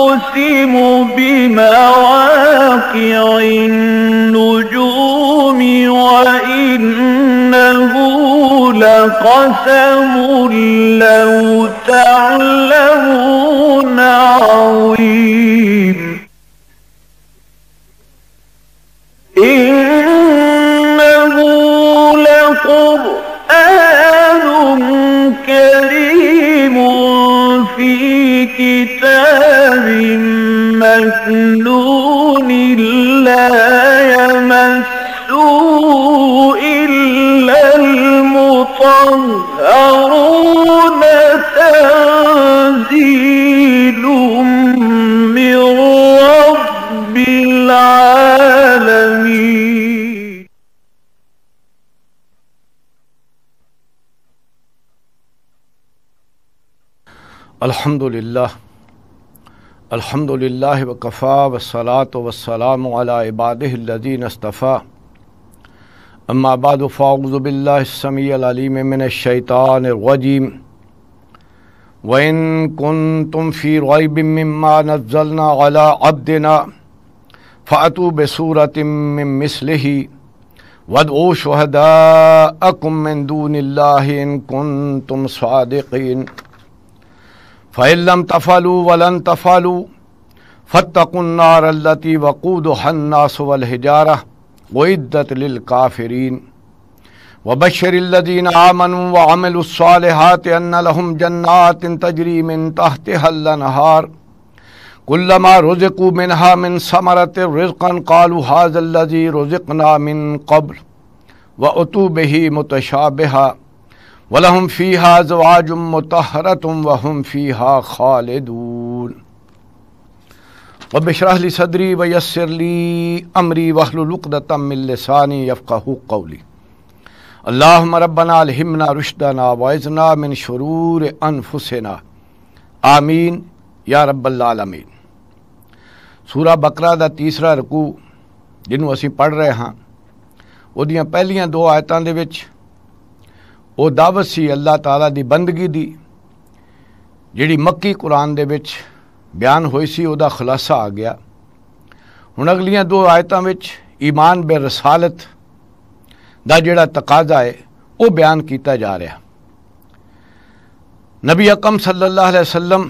أقسم بمواقع النجوم وإنه لقسم لو تعلمون عظيم إنه لقرآن كريم في كتاب من مكنون لا يمسه إلا المطهرون تنزيل من رب العالمين الحمد لله अल्हम्दुलिल्लाह वकफ़ा वसलात वसलाम इबादीन अस्तफ़ा अम्माबाद फ़ाउज़बिल्लासमीम मिन शैतान वजीम वइन कुन तुम फ़ी रईबिम्मा नज़लना अला अब्दना फ़ातु बसूरत मिसलही वद ओ शहदा अकुम दून इन कुन तुम सादकिन फ़ैलम तफ़ालू वलन तफ़ालू फ़तकुन्नारती वक़ूद हन्नासवलहिजारा वदत लिलकाफ़रीन वबशरदीन आमन व अमलसालहत अनलहम जन्नात तजरीम तहतहार कुल्लमा रुजकू मिनहा मिन समरत रिजकन कालू हाजल्लजी रुजकना मिन कब्ल व उतूबही मुतशाबहा वलहम फ़ी हा जवाजुम तुम वहम फ़ी हा खाल दून व बिशराहली सदरी व यसरली अमरी वहलुलतमिलसानी यफ़ाहू कौली अल्लाह मरबना हिमना रुशदना वाइजना मिन शरूर अनफुसना आमीन या रब्बलामीन सूरा बकरा का तीसरा रकू जिन्हों असी पढ़ रहे हाँ वो पहलियाँ दो आयतों के ਉਹ ਦਾਵਤ ਸੀ ਅੱਲਾਹ ਤਾਲਾ ਦੀ ਬੰਦਗੀ ਦੀ ਜਿਹੜੀ ਮੱਕੀ ਕੁਰਾਨ ਦੇ ਵਿੱਚ ਬਿਆਨ ਹੋਈ ਸੀ ਉਹਦਾ ਖੁਲਾਸਾ ਆ ਗਿਆ ਹੁਣ ਅਗਲੀਆਂ ਦੋ ਆਇਤਾਂ ਵਿੱਚ ਈਮਾਨ ਬੇ ਰਸਾਲਤ ਦਾ ਜਿਹੜਾ ਤਕਾਜ਼ਾ ਹੈ ਉਹ ਬਿਆਨ ਕੀਤਾ ਜਾ ਰਿਹਾ ਨਬੀ ਅਕਮ ਸੱਲੱਲਾਹੁ ਅਲੈਹਿ ਵਸੱਲਮ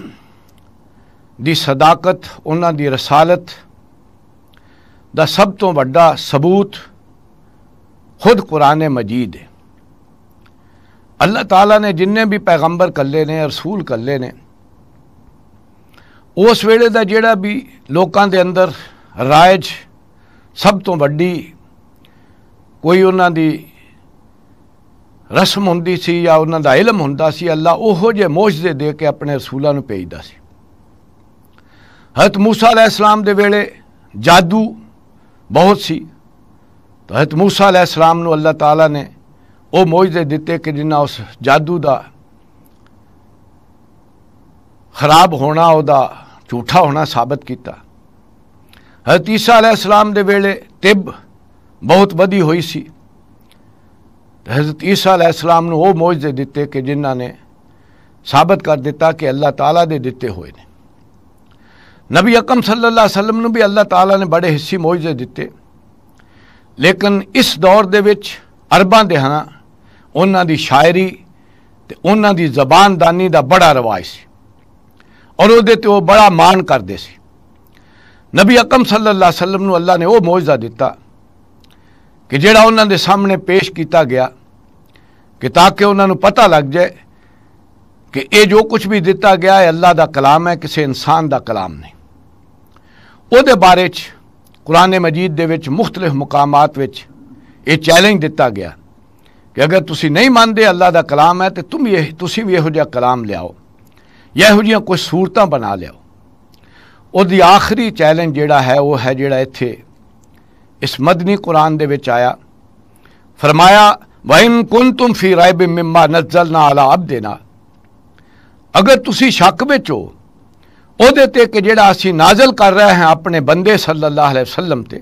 ਦੀ ਸਦਾਕਤ ਉਹਨਾਂ ਦੀ ਰਸਾਲਤ ਦਾ ਸਭ ਤੋਂ ਵੱਡਾ ਸਬੂਤ ਖੁਦ ਕੁਰਾਨ ਮਜੀਦ ਹੈ ਅੱਲਾਹ ਤਾਲਾ ਨੇ ਜਿੰਨੇ ਵੀ ਪੈਗੰਬਰ ਕੱਲੇ ਨੇ ਰਸੂਲ ਕੱਲੇ ਨੇ ਉਸ ਵੇਲੇ ਦਾ ਜਿਹੜਾ ਵੀ ਲੋਕਾਂ ਦੇ ਅੰਦਰ ਰਾਇਜ ਸਭ ਤੋਂ ਵੱਡੀ ਕੋਈ ਉਹਨਾਂ ਦੀ ਰਸਮ ਹੁੰਦੀ ਸੀ ਜਾਂ ਉਹਨਾਂ ਦਾ ਇਲਮ ਹੁੰਦਾ ਸੀ ਅੱਲਾ ਉਹੋ ਜੇ ਮੌਜਜ਼ੇ ਦੇ ਕੇ ਆਪਣੇ ਰਸੂਲਾਂ ਨੂੰ ਭੇਜਦਾ ਸੀ ਹਜ਼ਰਤ موسی ਅਲੈਹਿਸਲਾਮ ਦੇ ਵੇਲੇ ਜਾਦੂ ਬਹੁਤ ਸੀ ਤਾਂ ਹਜ਼ਰਤ موسی ਅਲੈਹਿਸਲਾਮ ਨੂੰ ਅੱਲਾ ਤਾਲਾ ਨੇ ਉਹ ਮੌਜਦੇ ਦਿੱਤੇ ਕਿ ਜਿੰਨਾ ਉਸ ਜਾਦੂ ਦਾ ਖਰਾਬ ਹੋਣਾ ਉਹਦਾ ਝੂਠਾ ਹੋਣਾ ਸਾਬਤ ਕੀਤਾ ਹਜ਼ਰਤ ਈਸਾ ਸਲਾਮ ਦੇ ਵੇਲੇ ਤਿਬ ਬਹੁਤ ਵਧੀ ਹੋਈ ਸੀ ਹਜ਼ਰਤ ਈਸਾ ਸਲਾਮ ਨੂੰ ਉਹ ਮੌਜਦੇ ਦਿੱਤੇ ਕਿ ਜਿਨ੍ਹਾਂ ਨੇ ਸਾਬਤ ਕਰ ਦਿੱਤਾ ਕਿ ਅੱਲਾਹ ਤਾਲਾ ਦੇ ਦਿੱਤੇ ਹੋਏ ਨੇ ਨਬੀ ਅਕਮ ਸੱਲੱਲਾਹੁ ਅਲੈਹ ਵਸੱਲਮ ਨੂੰ ਵੀ ਅੱਲਾਹ ਤਾਲਾ ਨੇ ਬੜੇ ਹਿੱਸੇ ਮੌਜਦੇ ਦਿੱਤੇ ਲੇਕਿਨ ਇਸ ਦੌਰ ਦੇ ਵਿੱਚ ਅਰਬਾਂ ਦੇ ਹਨਾ उन्होंने शायरी तो की जबानदानी का बड़ा रवाज से और वो बड़ा माण करते नबी अकम सल्ला वसलम अल्लाह ने वह मुआवजा दिता कि जोड़ा उन्होंने सामने पेश किया गया कि ताकि उन्होंने पता लग जाए कि ये जो कुछ भी दिता गया अल्लाह का कलाम है किसी इंसान का कलाम नहीं बारे कुरने मजीद के मुख्तलिफ मुकाम चैलेंज दिता गया कि अगर तुम नहीं मानते अल्लाह का कलाम है तो तुम ये तुम भी यहोजा कलाम लियाओ यहोजियाँ कुछ सूरत बना लियाओ और आखिरी चैलेंज जोड़ा है वह है जोड़ा इतने इस मदनी कुरान के आया फरमाया वाइम कुन तुम फिर राय बिमा नजल ना आला अब देना अगर तुम शक में हो वो कि जोड़ा असी नाजल कर रहे हैं अपने बंदे सल अला वसलम से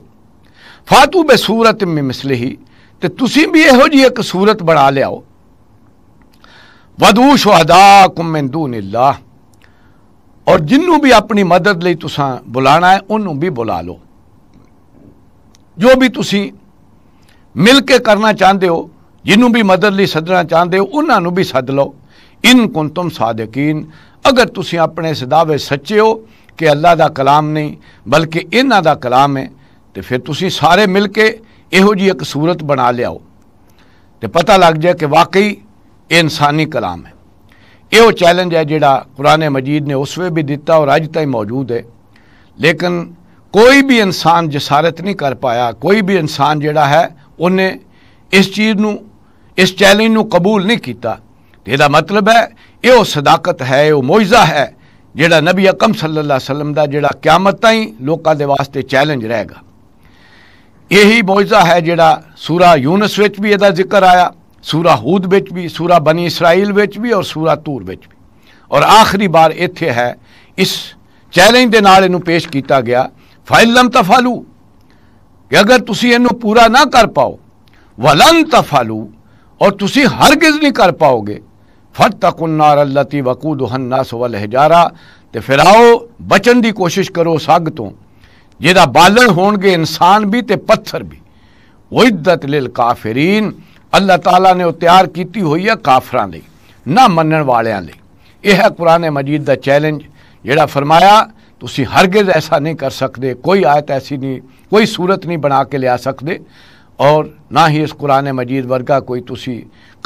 फातू बे सूरत में मिसले ही ਤੇ ਤੁਸੀਂ ਵੀ ਇਹੋ ਜੀ ਇੱਕ ਸੂਰਤ ਬਣਾ ਲਿਆਓ ਵਦੂ ਸ਼ਹਦਾਕੁਮ ਮਿਨ ਦੂਨਿਲlah ਔਰ ਜਿੰਨੂੰ ਵੀ ਆਪਣੀ ਮਦਦ ਲਈ ਤੁਸੀਂ ਬੁਲਾਣਾ ਹੈ ਉਹਨੂੰ ਵੀ ਬੁਲਾ ਲਓ ਜੋ ਵੀ ਤੁਸੀਂ ਮਿਲ ਕੇ ਕਰਨਾ ਚਾਹੁੰਦੇ ਹੋ ਜਿੰਨੂੰ ਵੀ ਮਦਦ ਲਈ ਸੱਦਣਾ ਚਾਹੁੰਦੇ ਹੋ ਉਹਨਾਂ ਨੂੰ ਵੀ ਸੱਦ ਲਓ ਇਨ ਕੁੰਤਮ ਸਾਦਕੀਨ ਅਗਰ ਤੁਸੀਂ ਆਪਣੇ ਇਸ ਦਾਅਵੇ ਸੱਚੇ ਹੋ ਕਿ ਅੱਲਾ ਦਾ ਕਲਾਮ ਨਹੀਂ ਬਲਕਿ ਇਹਨਾਂ ਦਾ ਕਲਾਮ ਹੈ ਤੇ ਫਿਰ ਤੁਸੀਂ ਸਾਰੇ ਮਿਲ ਕੇ योजी एक सूरत बना ਬਣਾ ਲਿਆਓ ਤੇ ਪਤਾ ਲੱਗ ਜਾਏ ਕਿ इंसानी कलाम है यो चैलेंज है जोड़ा ਚੈਲੰਜ मजीद ने उस ਮਜੀਦ ਨੇ ਉਸ ਵੇ ਵੀ ਦਿੱਤਾ है लेकिन कोई भी इंसान जसारत नहीं कर पाया कोई भी इंसान जोड़ा है उन्हें इस चीज़ न इस चैलेंज न कबूल नहीं किया मतलब है यो सदाकत है यो मुआवजा है जोड़ा नबी अकम सल्ला वसलम का जोड़ा क्यामत ही लोगों के वास्ते चैलेंज रहेगा ਇਹੀ ਮੌਜਜ਼ਾ ਹੈ ਜਿਹੜਾ ਸੂਰਾ ਯੂਨਸ ਵਿੱਚ ਵੀ ਇਹਦਾ ਜ਼ਿਕਰ ਆਇਆ ਸੂਰਾ ਹੂਦ ਵਿੱਚ ਵੀ ਸੂਰਾ ਬਨੀ ਇਸਰਾਇਲ ਵਿੱਚ ਵੀ ਔਰ ਸੂਰਾ ਤੂਰ ਵਿੱਚ ਵੀ ਔਰ ਆਖਰੀ ਵਾਰ ਇੱਥੇ ਹੈ ਇਸ ਚੈਲੰਜ ਦੇ ਨਾਲ ਇਹਨੂੰ ਪੇਸ਼ ਕੀਤਾ ਗਿਆ ਫਾਇਲ ਤਫਾਲੂ ਕਿ ਅਗਰ ਤੁਸੀਂ ਇਹਨੂੰ ਪੂਰਾ ਨਾ ਕਰ ਪਾਓ ਵਲਨ ਤਫਾਲੂ ਔਰ ਤੁਸੀਂ ਹਰਗਿਜ਼ ਨਹੀਂ ਕਰ ਪਾਓਗੇ ਫਤਕੁਨ ਨਾਰ ਅਲਤੀ ਵਕੂਦੁਹਨ ਨਾਸ ਵਲ ਹਜਾਰਾ ਤੇ ਫਿਰ ਆਓ ਬਚਣ ਦੀ ਕੋਸ਼ਿਸ਼ ਕਰੋ ਸੱਗ ਤੋਂ जिदा बालन हो गए इंसान भी तो पत्थर भी उदत लिल काफरीन अल्लाह तला ने तैयार की हुई है काफर ना मन वाले यह कुरान मजीद का चैलेंज जरा फरमाया तुम हरगिज ऐसा नहीं कर सकते कोई आयत ऐसी नहीं कोई सूरत नहीं बना के लिया सकते और ना ही इस कुरान मजीद वर्गा कोई तुसी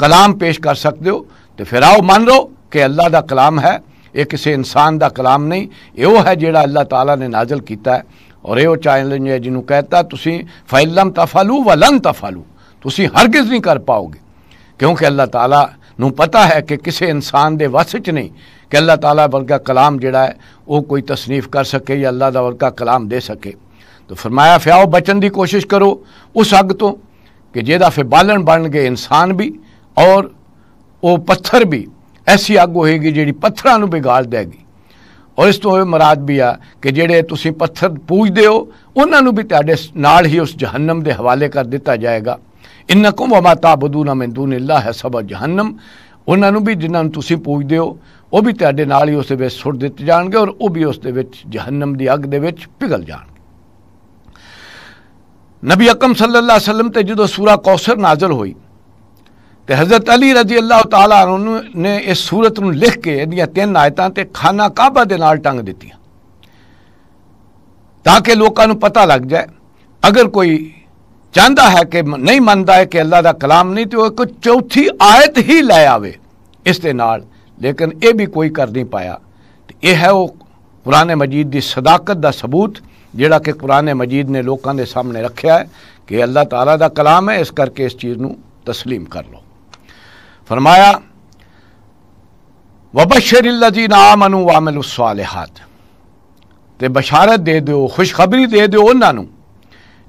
कलाम पेश कर सकते हो तो फिर आओ मान लो कि अल्लाह का कलाम है ये किसी इंसान का कलाम नहीं यो है जो अल्लाह तला ने नाज़ल किया है और यह चैलेंज है जिन्हों कहता तुम फैलम तफालू व लन तफालू तुम हरगिज नहीं कर पाओगे क्योंकि अल्लाह तला पता है कि किसी इंसान के वस च नहीं कि अल्लाह तला वर्गा कलाम जोड़ा है वह कोई तसनीफ कर सके या अल्लाह का वर्गा कलाम दे सके तो फरमाया फ्याओ बचन की कोशिश करो उस अग तो कि जेदा फिर बालन बन गए इंसान भी और वो पत्थर भी ऐसी अग होगी जी पत्थर बिगाड़ देगी ਔਰ ਇਸ ਤੋਂ ਇਹ ਮਰਾਦ ਵੀ ਆ ਕਿ ਜਿਹੜੇ ਤੁਸੀਂ ਪੱਥਰ ਪੂਜਦੇ ਹੋ ਉਹਨਾਂ ਨੂੰ ਵੀ ਤੁਹਾਡੇ ਨਾਲ ਹੀ ਉਸ ਜਹੰਨਮ ਦੇ ਹਵਾਲੇ ਕਰ ਦਿੱਤਾ ਜਾਏਗਾ ਇਨਕੁਮ ਵਮਾ ਤਾਬਦੂਨ ਮਿਨ ਦੂਨਿਲਲਾਹ ਸਭ ਜਹੰਨਮ ਉਹਨਾਂ ਨੂੰ ਵੀ ਜਿਨ੍ਹਾਂ ਨੂੰ ਤੁਸੀਂ ਪੂਜਦੇ ਹੋ ਉਹ ਵੀ ਤੁਹਾਡੇ ਨਾਲ ਹੀ ਉਸ ਦੇ ਵਿੱਚ ਸੁੱਟ ਦਿੱਤੇ ਜਾਣਗੇ ਔਰ ਉਹ ਵੀ ਉਸ ਦੇ ਵਿੱਚ ਜਹੰਨਮ ਦੀ ਅੱਗ ਦੇ ਵਿੱਚ ਪਿਘਲ ਜਾਣਗੇ ਨਬੀ ਅਕਮ ਸੱਲੱਲਾਹੁ ਅਲੈਹਿ ਵਸੱਲਮ ਤੇ ਜਦੋਂ ਸੂਰਾ ਕੌਸਰ ਨਾਜ਼ਲ ਹੋਈ ਤੇ حضرت علی رضی اللہ تعالی عنہ نے اس ਸੂਰਤ ਨੂੰ ਲਿਖ ਕੇ ਇਹਦੀਆਂ ਤਿੰਨ ਆਇਤਾਂ ਤੇ ਖਾਨਾ ਕਾਬਾ ਦੇ ਨਾਲ ਟੰਗ ਦਿੱਤੀਆਂ ਤਾਂ ਕਿ ਲੋਕਾਂ ਨੂੰ ਪਤਾ ਲੱਗ ਜਾਏ ਅਗਰ ਕੋਈ ਚਾਹੁੰਦਾ ਹੈ ਕਿ ਨਹੀਂ ਮੰਨਦਾ ਹੈ ਕਿ ਅੱਲਾਹ ਦਾ ਕਲਾਮ ਨਹੀਂ ਤੇ ਉਹ ਕੋਈ ਚੌਥੀ ਆਇਤ ਹੀ ਲੈ ਆਵੇ ਇਸ ਦੇ ਨਾਲ ਲੇਕਿਨ ਇਹ ਵੀ ਕੋਈ ਕਰ ਨਹੀਂ ਪਾਇਆ ਤੇ ਇਹ ਹੈ ਉਹ ਕੁਰਾਨ ਮਜੀਦ ਦੀ ਸਦਾਕਤ ਦਾ ਸਬੂਤ ਜਿਹੜਾ ਕਿ ਕੁਰਾਨ ਮਜੀਦ ਨੇ ਲੋਕਾਂ ਦੇ ਸਾਹਮਣੇ ਰੱਖਿਆ ਹੈ ਕਿ ਅੱਲਾਹ ਤਾਲਾ ਦਾ ਕਲਾਮ ਹੈ ਇਸ ਕਰਕੇ ਇਸ ਚੀਜ਼ ਨੂੰ تسلیم کر لو फरमाया नाम अनु वामिल सालहात ते बशारत दे दो खुशखबरी दे दो उन्होंने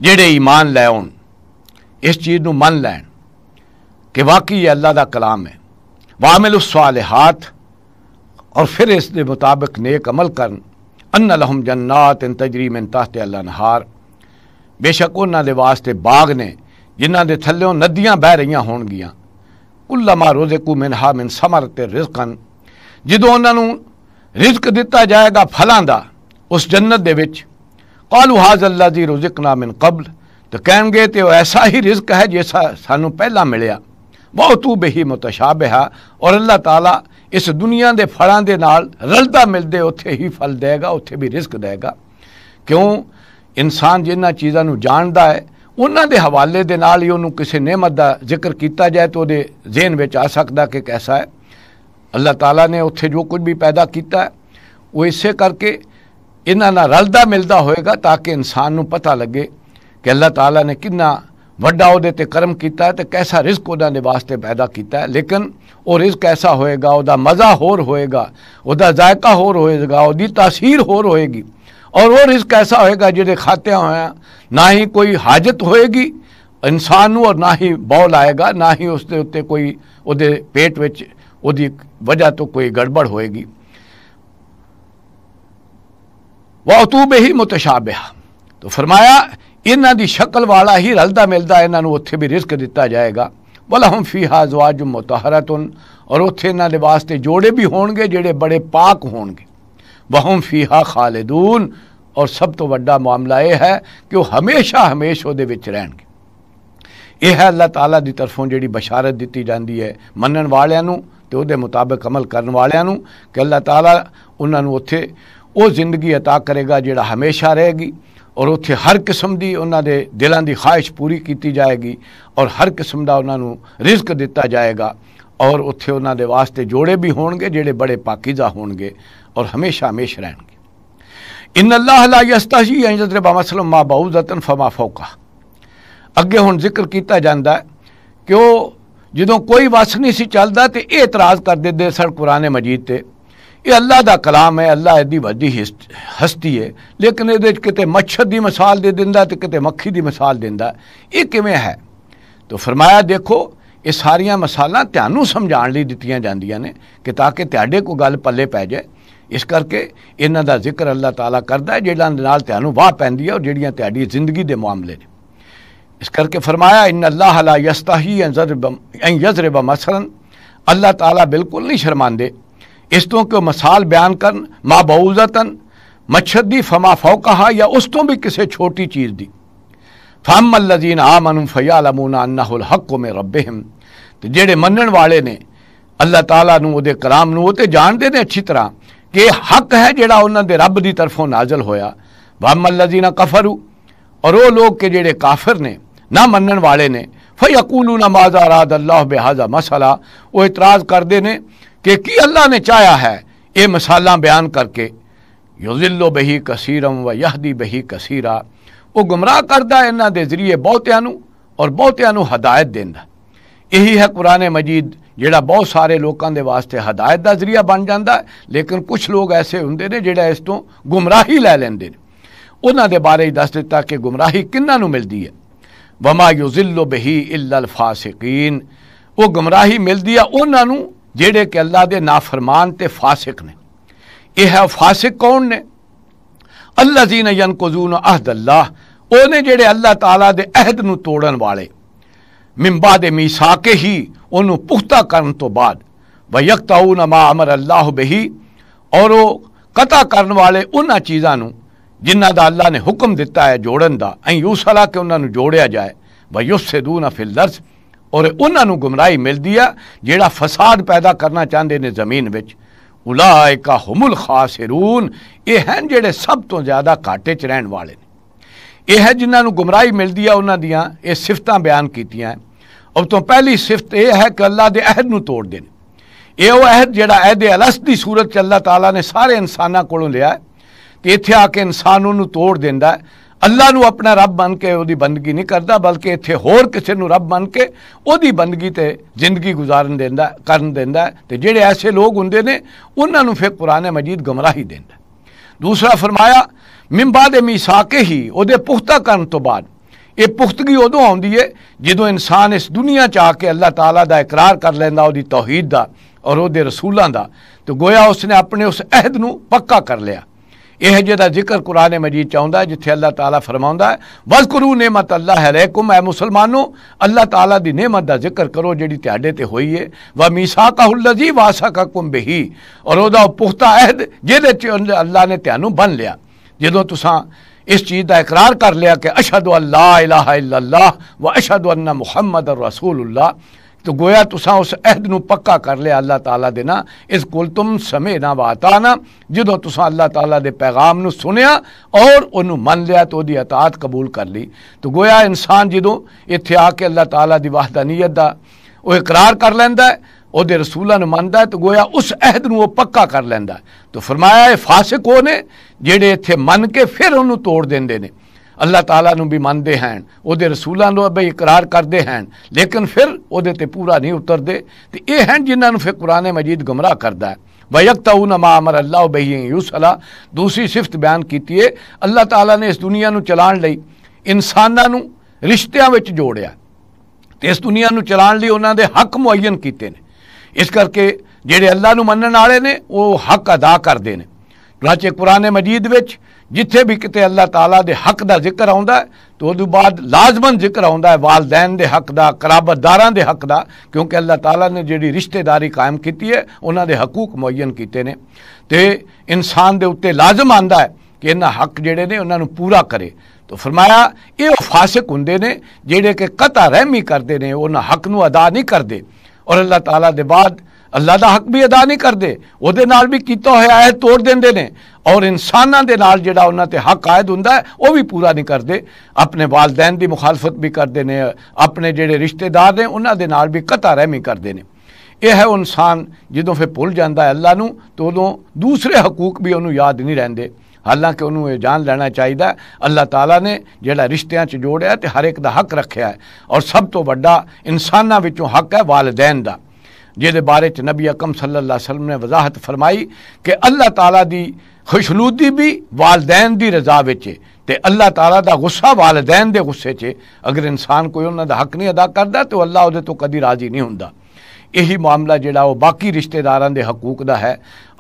जेडे ईमान लै आन इस चीज़ को मन लैन कि वाकई ये अल्लाह का कलाम है वामिल सालहात और फिर इस दे मुताबिक नेक अमल करन अन्न लहम जन्नात इन तजरी में तहत अल्लाह नहार बेशक उन्होंने वास्ते बाग ने जिन्हों के थल्यों नदियाँ बह रही होनगियाँ ਕੁੱਲਮਾ ਰੁਜ਼ਕੂ ਮਿਨਹਾ ਮਿਨ ਸਮਰਤ ਰਿਜ਼ਕਨ ਜਦੋਂ ਉਹਨਾਂ ਨੂੰ ਰਿਜ਼ਕ ਦਿੱਤਾ ਜਾਏਗਾ ਫਲਾਂ ਦਾ ਉਸ ਜੰਨਤ ਦੇ ਵਿੱਚ ਕਾਲੂ ਹਾਜ਼ ਅੱਲਾਜ਼ੀ ਰੁਜ਼ਕਨਾ ਮਿਨ ਕਬਲ ਤੇ ਕਹਿਣਗੇ ਤੇ ਉਹ ਐਸਾ ਹੀ ਰਿਜ਼ਕ ਹੈ ਜਿਹਾ ਸਾਨੂੰ ਪਹਿਲਾਂ ਮਿਲਿਆ ਬਹੁਤੂ ਬਹੀ ਮੁਤਸ਼ਾਬਿਹਾ ਔਰ ਅੱਲਾਹ ਤਾਲਾ ਇਸ ਦੁਨੀਆ ਦੇ ਫਲਾਂ ਦੇ ਨਾਲ ਰਲਦਾ ਮਿਲਦੇ ਉੱਥੇ ਹੀ ਫਲ ਦੇਗਾ ਉੱਥੇ ਵੀ ਰਿਜ਼ਕ ਦੇਗਾ ਕਿਉਂ ਇਨਸਾਨ ਜਿਨ੍ਹਾਂ ਚੀਜ਼ਾਂ ਨੂੰ ਜਾਣਦਾ ਹੈ ਉਹਨਾਂ ਦੇ ਹਵਾਲੇ ਦੇ ਨਾਲ ਹੀ ਉਹਨੂੰ ਕਿਸੇ ਨਿਮਤ ਦਾ ਜ਼ਿਕਰ ਕੀਤਾ ਜਾਏ ਤਾਂ ਉਹਦੇ ਜ਼ਿਹਨ ਵਿੱਚ ਆ ਸਕਦਾ ਕਿ ਕਿਹਦਾ ਹੈ ਅੱਲਾਹ ਤਾਲਾ ਨੇ ਉੱਥੇ ਜੋ ਕੁਝ ਵੀ ਪੈਦਾ ਕੀਤਾ ਉਹ ਇਸੇ ਕਰਕੇ ਇਹਨਾਂ ਨਾਲ ਰਲਦਾ ਮਿਲਦਾ ਹੋਏਗਾ ਤਾਂ ਕਿ ਇਨਸਾਨ ਨੂੰ ਪਤਾ ਲੱਗੇ ਕਿ ਅੱਲਾਹ ਤਾਲਾ ਨੇ ਕਿੰਨਾ ਵੱਡਾ ਉਹਦੇ ਤੇ ਕਰਮ ਕੀਤਾ ਤੇ ਕਿਹਦਾ ਰਿਜ਼ਕ ਉਹਨਾਂ ਦੇ ਵਾਸਤੇ ਪੈਦਾ ਕੀਤਾ ਹੈ ਲੇਕਿਨ ਉਹ ਰਿਜ਼ਕ ਐਸਾ ਹੋਏਗਾ ਉਹਦਾ ਮਜ਼ਾ ਹੋਰ ਹੋਏਗਾ ਉਹਦਾ ਜ਼ਾਇਕਾ ਹੋਰ ਹੋਏਗਾ ਉਹਦੀ ਤਾਸੀਰ ਹੋਰ ਹੋਏਗੀ और वो ਰਿਸਕ ਐਸਾ ਹੋਏਗਾ ਜਿਹਦੇ ਖਾਤਿਆਂ ਹੋਇਆ ਨਾ ਹੀ ਕੋਈ ਹਾਜਤ ਹੋਏਗੀ ਇਨਸਾਨ ਨੂੰ ਔਰ ਨਾ ਹੀ ਬੌਲ ਆਏਗਾ ਨਾ ਹੀ ਉਸ ਦੇ ਉੱਤੇ ਕੋਈ ਉਹਦੇ ਪੇਟ ਵਿੱਚ ਉਹਦੀ ਵਜ੍ਹਾ ਤੋਂ ਕੋਈ ਗੜਬੜ ਹੋਏਗੀ ਵਾਤੂਬੇ ਹੀ ਮੁਤਸ਼ਾਬਿਹ ਤੋ ਫਰਮਾਇਆ ਇਹਨਾਂ ਦੀ ਸ਼ਕਲ ਵਾਲਾ ਹੀ ਰਲਦਾ ਮਿਲਦਾ ਇਹਨਾਂ ਨੂੰ ਉੱਥੇ ਵੀ ਰਿਸਕ ਦਿੱਤਾ ਜਾਏਗਾ ਵਲਹਮ ਫੀਹਾ ਅਜ਼ਵਾਜ ਮੁਤਹਰਤਨ ਔਰ ਉੱਥੇ ਇਹਨਾਂ ਦੇ ਵਾਸਤੇ ਜੋੜੇ ਵੀ ਹੋਣਗੇ ਜਿਹੜੇ ਬੜੇ ਪਾਕ ਹੋਣਗੇ ਵਹਮ ਫੀਹਾ ਖਾਲਿਦੂਨ ਔਰ ਸਭ ਤੋਂ ਵੱਡਾ ਮਾਮਲਾ ਇਹ ਹੈ ਕਿ ਉਹ ਹਮੇਸ਼ਾ ਹਮੇਸ਼ਾ ਉਹਦੇ ਵਿੱਚ ਰਹਿਣਗੇ ਇਹ ਹੈ ਅੱਲਾਹ ਤਾਲਾ ਦੀ ਤਰਫੋਂ ਜਿਹੜੀ ਬਸ਼ਾਰਤ ਦਿੱਤੀ ਜਾਂਦੀ ਹੈ ਮੰਨਣ ਵਾਲਿਆਂ ਨੂੰ ਤੇ ਉਹਦੇ ਮੁਤਾਬਕ ਅਮਲ ਕਰਨ ਵਾਲਿਆਂ ਨੂੰ ਕਿ ਅੱਲਾਹ ਤਾਲਾ ਉਹਨਾਂ ਨੂੰ ਉੱਥੇ ਉਹ ਜ਼ਿੰਦਗੀ عطا ਕਰੇਗਾ ਜਿਹੜਾ ਹਮੇਸ਼ਾ ਰਹੇਗੀ ਔਰ ਉੱਥੇ ਹਰ ਕਿਸਮ ਦੀ ਉਹਨਾਂ ਦੇ ਦਿਲਾਂ ਦੀ ਖਾਹਿਸ਼ ਪੂਰੀ ਕੀਤੀ ਜਾਏਗੀ ਔਰ ਹਰ ਕਿਸਮ ਦਾ ਉਹਨਾਂ ਨੂੰ ਰਿਜ਼ਕ ਦਿੱਤਾ ਜਾਏਗਾ और उत्थे उन्होंने वास्ते जोड़े भी होगा जेडे बड़े पाकिजा हो गए और हमेशा हमेश रह इन अल्लास्ता जी अंजरे बाबा सलम माँ बाऊ जतन फमा फोका अगे हूँ जिक्र किया जाता कि वह जो कोई वस नहीं चलता तो ये इतराज़ कर देते सर कुरने मजीद से यह अल्लाह का कलाम है अल्लाह एड् वी हिस्त हस्ती है लेकिन ये कि मच्छर की मिसाल दे दिता तो कित मखी की मिसाल दिता ये किमें है तो फरमाया देखो ये सारिया मसाल तैन समझाने लिखा जाता कि ताकि को गल पल पै जाए इस करके इन का जिक्र अल्लाह तला करता है तैन वाह पैंती है और जीडिया जिंदगी दे मामले ने इस करके फरमाया इन अल्लाह अला यस्ता ही यजरे ब मसरन अल्लाह तला बिल्कुल नहीं शर्मांदे इस तो मसाल बयान कर मा बऊजतन मच्छर की फमा फौका हा या उस तो भी किसी छोटी चीज़ की फम अल्लाजीन आमन फयालमून अन्ना हक में मे रबेहम तो जेडे मन वाले ने अल्लाह तला कलाम वो तो जानते हैं अच्छी तरह कि हक है जोड़ा उन्होंने रब की तरफों नाजल होया ਰੱਬ ਦੀ जी ना कफर और वो लोग के जेड़े काफिर ने ना मन वाले ने फई अकूलू माजा राद अल्लाह बेहाजा मसला वो इतराज़ करते हैं कि की अल्लाह ने चाया है ये मसाला बयान करके युजिलो बही कसीरम व यहदी बही कसीरा वह गुमराह करता इन्हों के जरिए बहुतों और बहुतों हदायत देता यही है कुरान मजीद जोड़ा बहुत सारे लोगों के वास्ते हदायत का जरिया बन जाता है लेकिन कुछ लोग ऐसे होंगे ने जो इस गुमराही लै लेंगे उन्होंने बारे दस दिता कि गुमराही कि मिलती है वमा युजिलो बही इल अल फासिकीन वह गुमराही मिलती है उन्होंने जेडे कि अल्लाह के ना फरमान तो फासिक ने यह है फासिक कौन ने अल्लाह जी ने यन कजून अहद अल्लाह उन्हें जेड़े अल्लाह तला के अहद न तोड़न वाले मिम्बाद मीसा के ही उन्होंने पुख्ता करने तो बाद व यकताऊ नमा अमर अल्लाह बही और वो कता करने वाले उन्होंने चीज़ों जिन्हों का अल्लाह ने हुक्म दिता है जोड़न का सलाह के उन्होंने जोड़िया जाए व दू न फिल दर्स और उन्होंने गुमराही मिलती है जोड़ा फसाद पैदा करना चाहते ने जमीन में का हुमुल खासरून ये हैं जेड़े सब तो ज़्यादा घाटे च रहने वाले ਇਹ ਹੈ ਜਿਨ੍ਹਾਂ ਨੂੰ ਗੁੰਮਰਾਹੀ ਮਿਲਦੀ ਆ ਉਹਨਾਂ ਦੀਆਂ ਇਹ ਸਿਫਤਾਂ ਬਿਆਨ ਕੀਤੀਆਂ ਔਰ ਤੋਂ ਪਹਿਲੀ ਸਿਫਤ ਇਹ ਹੈ ਕਿ ਅੱਲਾ ਦੇ ਅਹਿਦ ਨੂੰ ਤੋੜਦੇ ਨੇ ਇਹ ਉਹ ਅਹਿਦ ਜਿਹੜਾ ਅਹਿਦ ਅਲਸ ਦੀ ਸੂਰਤ ਚ ਅੱਲਾ ਤਾਲਾ ਨੇ ਸਾਰੇ ਇਨਸਾਨਾਂ ਕੋਲੋਂ ਲਿਆ ਤੇ ਇੱਥੇ ਆ ਕੇ ਇਨਸਾਨ ਉਹਨੂੰ ਤੋੜ ਦਿੰਦਾ ਅੱਲਾ ਨੂੰ ਆਪਣਾ ਰੱਬ ਮੰਨ ਕੇ ਉਹਦੀ ਬੰਦਗੀ ਨਹੀਂ ਕਰਦਾ ਬਲਕਿ ਇੱਥੇ ਹੋਰ ਕਿਸੇ ਨੂੰ ਰੱਬ ਮੰਨ ਕੇ ਉਹਦੀ ਬੰਦਗੀ ਤੇ ਜ਼ਿੰਦਗੀ ਗੁਜ਼ਾਰਨ ਦਿੰਦਾ ਕਰਨ ਦਿੰਦਾ ਤੇ ਜਿਹੜੇ ਐਸੇ ਲੋਕ ਹੁੰਦੇ ਨੇ ਉਹਨਾਂ ਨੂੰ ਫਿਰ ਕੁਰਾਨ ਮਜੀਦ ਗਮਰਾਹੀ ਦਿੰਦਾ ਦੂਸਰਾ ਫਰਮਾਇਆ मिम्बा दे मीसा के ही पुख्ता करने तो बाद यह पुख्तगी उदों आँदी है जो इंसान इस दुनिया च आके अल्लाह तला का इकरार कर लेंदा वो तौहीद का और वो रसूलों का तो गोया उसने अपने उस अहद न पक्का कर लिया यह जहाँ जिक्र कुरान मजीद चाहता है जिथे अल्लाह तला फरमा वज करू नेमत अल्लाह है रैकुम ए मुसलमानों अल्लाह तला की नेमत का जिक्र करो जी ते हुई है व मीसा का हुजी वासा का कुंभ ही और पुख्ता अहद जेद अल्लाह ने तैनू बन लिया जो तुसा इस चीज़ का इकरार कर लिया कि अशद अल्लाह व अशद अन्ना मुहम्मद रसूल तो गोया तुसा उस अहद न पक्का कर लिया अल्लाह तला दे ना इस कुल तुम समय ना वाता ना जो तुसा अल्लाह तला के पैगाम न सुनिया और उन्होंने मन लिया तो अतात कबूल कर ली तो गोया इंसान जो इतने आके अल्लाह तला की वाहदानीयत का वह इकरार कर लेंदा है रसूलों ਰਸੂਲਾਂ ਨੂੰ ਮੰਨਦਾ ਤੇ ਗੋਇਆ ਉਸ ਅਹਿਦ ਨੂੰ ਉਹ ਪੱਕਾ ਕਰ ਲੈਂਦਾ ਤਾਂ ਫਰਮਾਇਆ ਇਹ ਜਿਹੜੇ ਇੱਥੇ ਮੰਨ ਕੇ ਫਿਰ ਉਹਨੂੰ ਤੋੜ ਦਿੰਦੇ ਨੇ ਅੱਲਾਹ ਤਾਲਾ ਨੂੰ ਵੀ ਮੰਨਦੇ ਹਨ ਉਹਦੇ ਰਸੂਲਾਂ ਨੂੰ ਵੀ ਇਕਰਾਰ ਕਰਦੇ ਹਨ ਲੇਕਿਨ ਫਿਰ ਉਹਦੇ ਤੇ ਪੂਰਾ ਨਹੀਂ ਉਤਰਦੇ ਤੇ ਇਹ ਹਨ ਜਿਨ੍ਹਾਂ ਨੂੰ ਫਿਰ ਕੁਰਾਨ ਮਜੀਦ ਗਮਰਾ ਕਰਦਾ ਹੈ ਵਯਕਤਾਉਨ ਮਾ ਅਮਰ ਅੱਲਾਹ ਬਈ ਯੂਸਲਾ ਦੂਸਰੀ ਸਿਫਤ ਬਿਆਨ ਕੀਤੀ ਹੈ ਅੱਲਾਹ ਤਾਲਾ ਨੇ ਇਸ ਦੁਨੀਆ ਨੂੰ ਚਲਾਉਣ ਲਈ ਇਨਸਾਨਾਂ ਨੂੰ ਰਿਸ਼ਤਿਆਂ ਵਿੱਚ ਜੋੜਿਆ ਤੇ ਇਸ ਦੁਨੀਆ ਨੂੰ ਚਲਾਉਣ ਲਈ ਉਹਨਾਂ ਦੇ ਹੱਕ ਮੁਅੱਯਨ ਕੀਤੇ ਨੇ ਇਸ ਕਰਕੇ ਜਿਹੜੇ ਅੱਲਾਹ ਨੂੰ ਮੰਨਣ ਵਾਲੇ ਨੇ ਉਹ ਹੱਕ ਅਦਾ ਕਰਦੇ ਨੇ ਰਾਚੇ ਕੁਰਾਨੇ ਮਜੀਦ ਵਿੱਚ ਜਿੱਥੇ ਵੀ ਕਿਤੇ ਅੱਲਾਹ ਤਾਲਾ ਦੇ ਹੱਕ ਦਾ ਜ਼ਿਕਰ ਆਉਂਦਾ ਤੇ ਉਹਦੇ ਬਾਅਦ ਲਾਜ਼ਮਨ ਜ਼ਿਕਰ ਆਉਂਦਾ ਹੈ ਵਾਲਦੈਨ ਦੇ ਹੱਕ ਦਾ ਕਰਾਬਤਦਾਰਾਂ ਦੇ ਹੱਕ ਦਾ ਕਿਉਂਕਿ ਅੱਲਾਹ ਤਾਲਾ ਨੇ ਜਿਹੜੀ ਰਿਸ਼ਤੇਦਾਰੀ ਕਾਇਮ ਕੀਤੀ ਹੈ ਉਹਨਾਂ ਦੇ ਹਕੂਕ ਮੁਅੱਯਨ ਕੀਤੇ ਨੇ ਤੇ ਇਨਸਾਨ ਦੇ ਉੱਤੇ ਲਾਜ਼ਮ ਆਂਦਾ ਹੈ ਕਿ ਇਹਨਾਂ ਹੱਕ ਜਿਹੜੇ ਨੇ ਉਹਨਾਂ ਨੂੰ ਪੂਰਾ ਕਰੇ तो फरमाया ये फासिक होंगे ने जोड़े कि कता रहमी करते हैं उन्हें हक न अदा नहीं करते और अल्लाह तला के बाद ਅੱਲਾ ਦਾ ਹੱਕ ਵੀ ਅਦਾ ਨਹੀਂ ਕਰਦੇ ਉਹਦੇ ਨਾਲ ਵੀ ਕੀਤਾ ਹੋਇਆ ਹੈ ਤੋੜ ਦਿੰਦੇ ਨੇ ਔਰ ਇਨਸਾਨਾਂ ਦੇ ਨਾਲ ਜਿਹੜਾ ਉਹਨਾਂ ਤੇ ਹੱਕ ਆਇਦ ਹੁੰਦਾ ਉਹ ਵੀ ਪੂਰਾ ਨਹੀਂ ਕਰਦੇ ਆਪਣੇ ਵਾਲਦੈਨ ਦੀ ਮੁਖਾਲਫਤ ਵੀ ਕਰਦੇ ਨੇ ਆਪਣੇ ਜਿਹੜੇ ਰਿਸ਼ਤੇਦਾਰ ਨੇ ਉਹਨਾਂ ਦੇ ਨਾਲ ਵੀ ਕਤਾ ਰਹਿਮੀ ਕਰਦੇ ਨੇ ਇਹ ਹੈ ਉਹ ਇਨਸਾਨ ਜਦੋਂ ਫਿਰ ਭੁੱਲ ਜਾਂਦਾ ਹੈ ਅੱਲਾ ਨੂੰ ਤਾਂ ਉਦੋਂ ਦੂਸਰੇ ਹਕੂਕ ਵੀ ਉਹਨੂੰ ਯਾਦ ਨਹੀਂ ਰਹਿੰਦੇ ਹਾਲਾਂਕਿ ਉਹਨੂੰ ਇਹ ਜਾਣ ਲੈਣਾ ਚਾਹੀਦਾ ਅੱਲਾਹ ਤਾਲਾ ਨੇ ਜਿਹੜਾ ਰਿਸ਼ਤਿਆਂ 'ਚ ਜੋੜਿਆ ਤੇ ਹਰ ਇੱਕ ਦਾ ਹੱਕ ਰੱਖਿਆ ਹੈ ਔਰ ਸਭ ਤੋਂ ਵੱਡਾ ਇਨਸਾਨਾਂ ਵਿੱਚੋਂ ਹੱਕ ਹੈ ਵਾਲਿਦੈਨ ਦਾ ਜਿਹਦੇ ਬਾਰੇ ਚ ਨਬੀ ਅਕਮ ਸੱਲੱਲਾਹੁ ਅਲੈਹਿ ਵਸੱਲਮ ਨੇ ਵਜ਼ਾਹਤ ਫਰਮਾਈ ਕਿ ਅੱਲਾਹ ਤਾਲਾ ਦੀ ਖੁਸ਼ਨੂਦੀ ਵੀ ਵਾਲਦੈਨ ਦੀ ਰਜ਼ਾ ਵਿੱਚ ਹੈ ਤੇ ਅੱਲਾਹ ਤਾਲਾ ਦਾ ਗੁੱਸਾ ਵਾਲਦੈਨ ਦੇ ਗੁੱਸੇ 'ਚ ਅਗਰ ਇਨਸਾਨ ਕੋਈ ਉਹਨਾਂ ਦਾ ਹੱਕ ਨਹੀਂ ਅਦਾ ਕਰਦਾ ਤੇ ਅੱਲਾਹ ਉਹਦੇ ਤੋਂ ਕਦੀ ਰਾਜ਼ੀ ਨਹੀਂ ਹੁੰਦਾ ਇਹੀ ਮਾਮਲਾ ਜਿਹੜਾ ਉਹ ਬਾਕੀ ਰਿਸ਼ਤੇਦਾਰਾਂ ਦੇ ਹਕੂਕ ਦਾ ਹੈ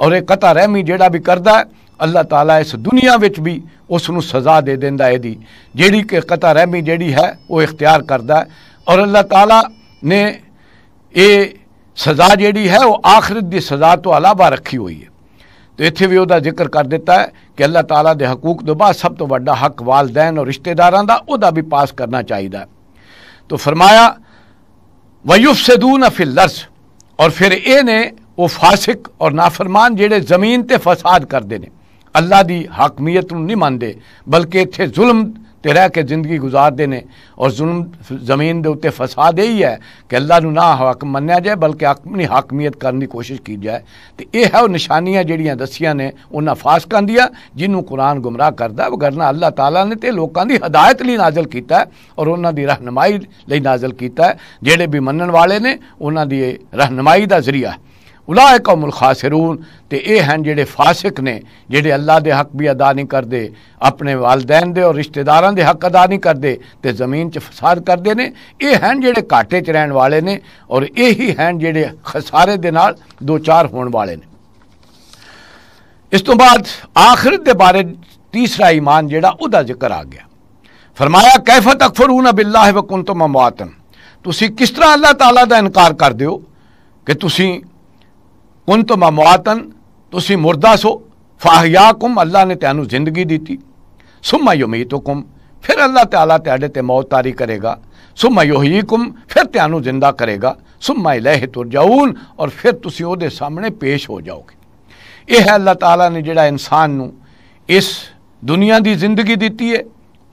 ਔਰ ਇਹ ਕਤਾ ਰਹਿਮੀ ਜਿਹੜਾ ਵੀ ਕਰਦਾ ਅੱਲਾਹ ਤਾਲਾ ਇਸ ਦੁਨੀਆ ਵਿੱਚ ਵੀ ਉਸ ਨੂੰ ਸਜ਼ਾ ਦੇ ਦਿੰਦਾ ਇਹਦੀ ਜਿਹੜੀ ਕਿ ਕਤਾ ਰਹਿਮੀ ਜਿਹੜੀ ਹੈ ਉਹ ਇਖਤਿਆਰ ਕਰਦਾ ਔਰ ਅੱਲਾਹ ਤਾਲਾ ਨੇ ਇਹ सज़ा जी है वह आखरत की सज़ा तो अलावा रखी हुई है तो इतने भी वह जिक्र कर दिता है कि अल्लाह तला के हकूक तो बाद सब तो व्डा हक वालदैन और रिश्तेदार का भी पास करना चाहिए तो फरमाया वयुफ से दू न फिर लर्स और फिर ये वो फासिक और नाफरमान जेड़े जमीन पर फसाद करते हैं अल्लाह की हाकमीयत नहीं मानते बल्कि इतने जुल्म तो रह के जिंदगी गुजार देने और जुलम जमीन के उत्ते फसाद यही है कि अल्लाह ना हक मनिया जाए बल्कि अपनी हाकमियत करने की कोशिश की जाए तो यह है निशानियां जीडिया दसिया ने उन्हें फाश कर जिन्हों कुरान गुमराह करता वगरना अल्लाह तला ने तो लोगों की हदायत लिए नाजल किया और उन्होंने रहनमई नाजल किया जेडे भी मनण वाले ने उन्हों की रहनमई का जरिया है ਉਲਾਇਕ ਹਮੁਲ ਖਾਸਿਰੂਨ ਤੇ ਇਹ ਹਨ ਜਿਹੜੇ ਫਾਸਿਕ ਨੇ ਜਿਹੜੇ ਅੱਲਾ ਦੇ ਹੱਕ ਵੀ ਅਦਾ ਨਹੀਂ ਕਰਦੇ ਆਪਣੇ ਵਾਲਿਦੈਨ ਦੇ ਔਰ ਰਿਸ਼ਤੇਦਾਰਾਂ ਦੇ ਹੱਕ ਅਦਾ ਨਹੀਂ ਕਰਦੇ ਤੇ ਜ਼ਮੀਨ 'ਚ ਫਸਾਦ ਕਰਦੇ ਨੇ ਇਹ ਹਨ ਜਿਹੜੇ ਘਾਟੇ 'ਚ ਰਹਿਣ ਵਾਲੇ ਨੇ ਔਰ ਇਹੀ ਹਨ ਜਿਹੜੇ ਖਸਾਰੇ ਦੇ ਨਾਲ ਦੋ ਚਾਰ ਹੋਣ ਵਾਲੇ ਨੇ ਇਸ ਤੋਂ ਬਾਅਦ ਆਖਰਤ ਦੇ ਬਾਰੇ ਤੀਸਰਾ ਈਮਾਨ ਜਿਹੜਾ ਉਹਦਾ ਜ਼ਿਕਰ ਆ ਗਿਆ ਫਰਮਾਇਆ ਕੈਫਾ ਤਕਫਰੂਨ ਬਿਲਲਾਹ ਵ ਕੁਨਤੁਮ ਅਮਵਾਤਨ ਤੁਸੀਂ ਕਿਸ ਤਰ੍ਹਾਂ ਅੱਲਾਹ ਤਾਲਾ ਦਾ ਇਨਕਾਰ ਕਰਦੇ ਹੋ ਕਿ ਤੁਸੀਂ ਕੁਨ ਤੁਮ ਅਮਵਾਤਨ ਤੁਸੀਂ ਮਰਦਾ ਸੋ ਫਾਹਯਾਕੁਮ ਅੱਲਾ ਨੇ ਤੁਹਾਨੂੰ ਜ਼ਿੰਦਗੀ ਦਿੱਤੀ ਸੁਮਾ ਯਮੀਤੁਕੁਮ ਫਿਰ ਅੱਲਾ ਤਾਲਾ ਤੁਹਾਡੇ ਤੇ ਮੌਤ ਤਾਰੀ ਕਰੇਗਾ ਸੁਮਾ ਯੁਹੀਕੁਮ ਫਿਰ ਤੁਹਾਨੂੰ ਜ਼ਿੰਦਾ ਕਰੇਗਾ ਸੁਮਾ ਇਲੈਹ ਤੁਰਜਾਉਨ ਔਰ ਫਿਰ ਤੁਸੀਂ ਉਹਦੇ ਸਾਹਮਣੇ ਪੇਸ਼ ਹੋ ਜਾਓਗੇ ਇਹ ਹੈ ਅੱਲਾ ਤਾਲਾ ਨੇ ਜਿਹੜਾ ਇਨਸਾਨ ਨੂੰ ਇਸ ਦੁਨੀਆ ਦੀ ਜ਼ਿੰਦਗੀ ਦਿੱਤੀ ਹੈ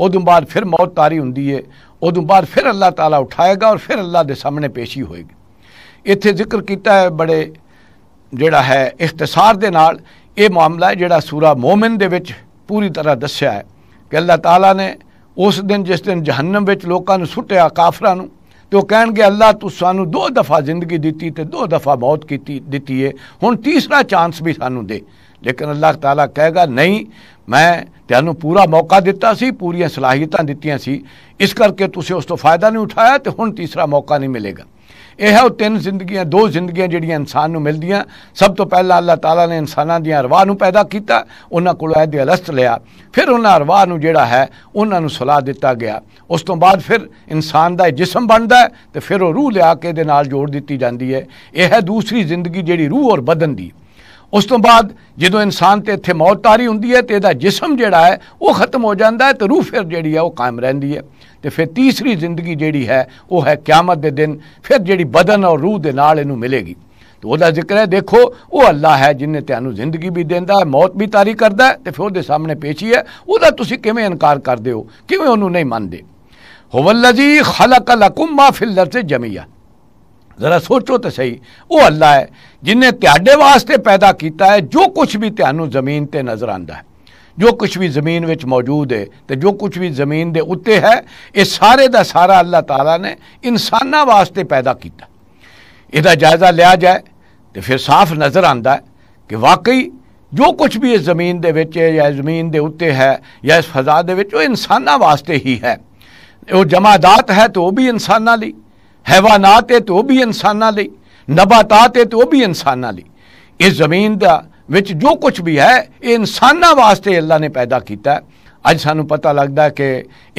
ਉਦੋਂ ਬਾਅਦ ਫਿਰ ਮੌਤ ਤਾਰੀ ਹੁੰਦੀ ਹੈ ਉਦੋਂ ਬਾਅਦ ਫਿਰ ਅੱਲਾ ਤਾਲਾ ਉਠਾਏਗਾ ਔਰ ਫਿਰ ਅੱਲਾ ਦੇ ਸਾਹਮਣੇ ਪੇਸ਼ੀ ਹੋਏਗੀ ਇੱਥੇ ਜ਼ਿਕਰ ਕੀਤਾ ਹੈ ਬੜੇ ਜਿਹੜਾ ਹੈ ਇਖਤਸਾਰ ਦੇ ਨਾਲ ਇਹ ਮਾਮਲਾ ਹੈ ਜਿਹੜਾ ਸੂਰਾ ਮੂਮਿਨ ਦੇ ਵਿੱਚ ਪੂਰੀ ਤਰ੍ਹਾਂ ਦੱਸਿਆ ਹੈ ਕਿ ਅੱਲਾਹ ਤਾਲਾ ਨੇ ਉਸ ਦਿਨ ਜਿਸ ਦਿਨ ਜਹੰਨਮ ਵਿੱਚ ਲੋਕਾਂ ਨੂੰ ਸੁੱਟਿਆ ਕਾਫਰਾਂ ਨੂੰ ਤੇ ਉਹ ਕਹਿਣਗੇ ਅੱਲਾਹ ਤੂੰ ਸਾਨੂੰ ਦੋ ਦਫਾ ਜ਼ਿੰਦਗੀ ਦਿੱਤੀ ਤੇ ਦੋ ਦਫਾ ਮੌਤ ਕੀਤੀ ਦਿੱਤੀ ਏ ਹੁਣ ਤੀਸਰਾ ਚਾਂਸ ਵੀ ਸਾਨੂੰ ਦੇ ਲੇਕਿਨ ਅੱਲਾਹ ਤਾਲਾ ਕਹੇਗਾ ਨਹੀਂ ਮੈਂ ਤੈਨੂੰ ਪੂਰਾ ਮੌਕਾ ਦਿੱਤਾ ਸੀ ਪੂਰੀਆਂ ਸਲਾਹੀਤਾਂ ਦਿੱਤੀਆਂ ਸੀ ਇਸ ਕਰਕੇ ਤੁਸੀਂ ਉਸ ਤੋਂ ਫਾਇਦਾ ਨਹੀਂ ਉਠਾਇਆ ਤੇ ਹੁਣ ਤੀਸਰਾ ਮੌਕਾ ਨਹੀਂ ਮਿਲੇਗਾ ਇਹ ਹੈ ਉਹ ਤਿੰਨ ਜ਼ਿੰਦਗੀਆਂ ਦੋ ਜ਼ਿੰਦਗੀਆਂ ਜਿਹੜੀਆਂ ਇਨਸਾਨ ਨੂੰ ਮਿਲਦੀਆਂ ਸਭ ਤੋਂ ਪਹਿਲਾਂ ਅੱਲਾਹ ਤਾਲਾ ਨੇ ਇਨਸਾਨਾਂ ਦੀਆਂ ਰਵਾਹ ਨੂੰ ਪੈਦਾ ਕੀਤਾ ਉਹਨਾਂ ਕੋਲ ਇਹ ਅਲਸਤ ਲਿਆ ਫਿਰ ਉਹਨਾਂ ਰਵਾਹ ਨੂੰ ਜਿਹੜਾ ਹੈ ਉਹਨਾਂ ਨੂੰ ਸੁਲਾ ਦਿੱਤਾ ਗਿਆ ਉਸ ਤੋਂ ਬਾਅਦ ਫਿਰ ਇਨਸਾਨ ਦਾ ਜਿਸਮ ਬਣਦਾ ਤੇ ਫਿਰ ਉਹ ਰੂਹ ਲਿਆ ਕੇ ਦੇ ਨਾਲ ਜੋੜ ਦਿੱਤੀ ਜਾਂਦੀ ਹੈ ਇਹ ਹੈ ਦੂਸਰੀ ਜ਼ਿੰਦਗੀ ਜਿਹੜੀ ਰੂਹ ਔਰ ਬਦਨ ਦੀ ਉਸ ਤੋਂ ਬਾਅਦ ਜਦੋਂ ਇਨਸਾਨ ਤੇ ਇੱਥੇ ਮੌਤ ਤਾਰੀ ਹੁੰਦੀ ਹੈ ਤੇ ਇਹਦਾ ਜਿਸਮ ਜਿਹੜਾ ਹੈ ਉਹ ਖਤਮ ਹੋ ਜਾਂਦਾ ਹੈ ਤੇ ਰੂਹ ਫਿਰ ਜਿਹੜੀ ਹੈ ਉਹ ਕਾਇਮ ਰਹਿੰਦੀ ਹੈ तो फिर तीसरी जिंदगी जी है ਉਹ ਹੈ ਕਿਆਮਤ ਦੇ ਦਿਨ ਫਿਰ ਜਿਹੜੀ ਬਦਨ ਔਰ ਰੂਹ ਦੇ ਨਾਲ ਇਹਨੂੰ ਮਿਲੇਗੀ तो वह जिक्र है देखो वो अल्लाह है जिन्हें तेनों जिंदगी भी देता है मौत भी तारी करता है तो फिर वो सामने पेशी है वह तुम किमें इनकार कर हो किमें उन्होंने नहीं मानते होवल्ला जी खला कला कुम्मा फिल्लर से जमीया ज़रा सोचो तो सही वह अल्लाह है जिन्हें ते वास्ते पैदा किया है जो कुछ भी तहूँ जमीन पर नज़र आता है जो कुछ भी जमीन मौजूद है तो जो कुछ भी जमीन के उत्ते है ये सारे का सारा अल्लाह तला ने इंसाना वास्ते पैदा किया जायजा लिया जाए तो फिर साफ नज़र आता है कि वाकई जो कुछ भी इस जमीन के या जमीन के उत्ते है या इस फजा के इंसाना वास्ते ही है वह जमादात है तो वह भी इंसाना ली हैवानात है तो वह भी इंसाना ली नबातात है तो वह भी इंसाना ली इस जमीन का ਵਿੱਚ ਜੋ ਕੁਝ ਵੀ ਹੈ ਇਹ ਇਨਸਾਨਾਂ ਵਾਸਤੇ ਅੱਲਾ ਨੇ ਪੈਦਾ ਕੀਤਾ ਅੱਜ ਸਾਨੂੰ ਪਤਾ ਲੱਗਦਾ ਕਿ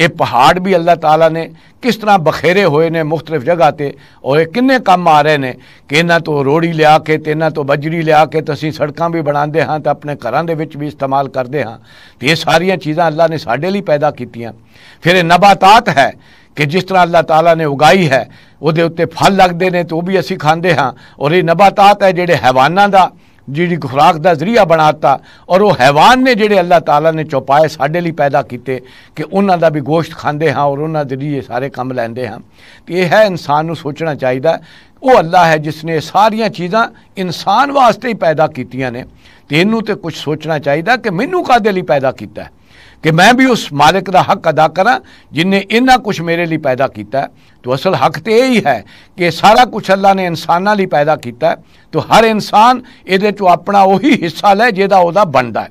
ਇਹ ਪਹਾੜ ਵੀ ਅੱਲਾਹ ਤਾਲਾ ਨੇ ਕਿਸ ਤਰ੍ਹਾਂ ਬਖੇਰੇ ਹੋਏ ਨੇ ਮੁxtਲਿਫ ਜਗ੍ਹਾ ਤੇ ਔਰ ਇਹ ਕਿੰਨੇ ਕੰਮ ਆ ਰਹੇ ਨੇ ਕਿ ਇਹਨਾਂ ਤੋਂ ਰੋੜੀ ਲਿਆ ਕੇ ਤੇ ਇਹਨਾਂ ਤੋਂ ਬਜਰੀ ਲਿਆ ਕੇ ਤੁਸੀਂ ਸੜਕਾਂ ਵੀ ਬਣਾਉਂਦੇ ਹਾਂ ਤੇ ਆਪਣੇ ਘਰਾਂ ਦੇ ਵਿੱਚ ਵੀ ਇਸਤੇਮਾਲ ਕਰਦੇ ਹਾਂ ਤੇ ਇਹ ਸਾਰੀਆਂ ਚੀਜ਼ਾਂ ਅੱਲਾਹ ਨੇ ਸਾਡੇ ਲਈ ਪੈਦਾ ਕੀਤੀਆਂ ਫਿਰ ਇਹ ਨਬਾਤਾਤ ਹੈ ਕਿ ਜਿਸ ਤਰ੍ਹਾਂ ਅੱਲਾਹ ਤਾਲਾ ਨੇ ਉਗਾਈ ਹੈ ਉਹਦੇ ਉੱਤੇ ਫਲ ਲੱਗਦੇ ਨੇ ਤੇ ਉਹ ਵੀ ਅਸੀਂ ਖਾਂਦੇ ਹਾਂ ਔਰ ਇਹ ਨਬਾਤਾਤ ਹੈ ਜਿਹੜੇ ਹਯਵਾਨਾਂ ਦਾ ਜਿਹੜੀ ਖੁਰਾਕ ਦਾ ਜ਼ਰੀਆ ਬਣਾਤਾ ਔਰ ਉਹ ਹੈਵਾਨ ਨੇ ਜਿਹੜੇ ਅੱਲਾਹ ਤਾਲਾ ਨੇ ਚੌਪਾਏ ਸਾਡੇ ਲਈ ਪੈਦਾ ਕੀਤੇ ਕਿ ਉਹਨਾਂ ਦਾ ਵੀ ਗੋਸ਼ਤ ਖਾਂਦੇ ਹਾਂ ਔਰ ਉਹਨਾਂ ਦੇ ਲਈ ਸਾਰੇ ਕੰਮ ਲੈਂਦੇ ਹਾਂ ਤੇ ਇਹ ਹੈ ਇਨਸਾਨ ਨੂੰ ਸੋਚਣਾ ਚਾਹੀਦਾ ਉਹ ਅੱਲਾਹ ਹੈ ਜਿਸ ਨੇ ਸਾਰੀਆਂ ਚੀਜ਼ਾਂ ਇਨਸਾਨ ਵਾਸਤੇ ਹੀ ਪੈਦਾ ਕੀਤੀਆਂ ਨੇ ਤੇ ਇਹਨੂੰ ਤੇ ਕੁਝ ਸੋਚਣਾ ਚਾਹੀਦਾ ਕਿ ਮੈਨੂੰ ਕਾਦੇ ਲਈ ਪੈਦਾ ਕੀਤਾ ਹੈ कि मैं भी उस मालिक का हक अदा करा जिन्हें इन्ना कुछ मेरे लिए पैदा किया तो असल हक तो यही है कि सारा कुछ अल्लाह ने इंसाना लिए पैदा किया तो हर इंसान ये तो अपना उ हिस्सा लै जहाँ बनता है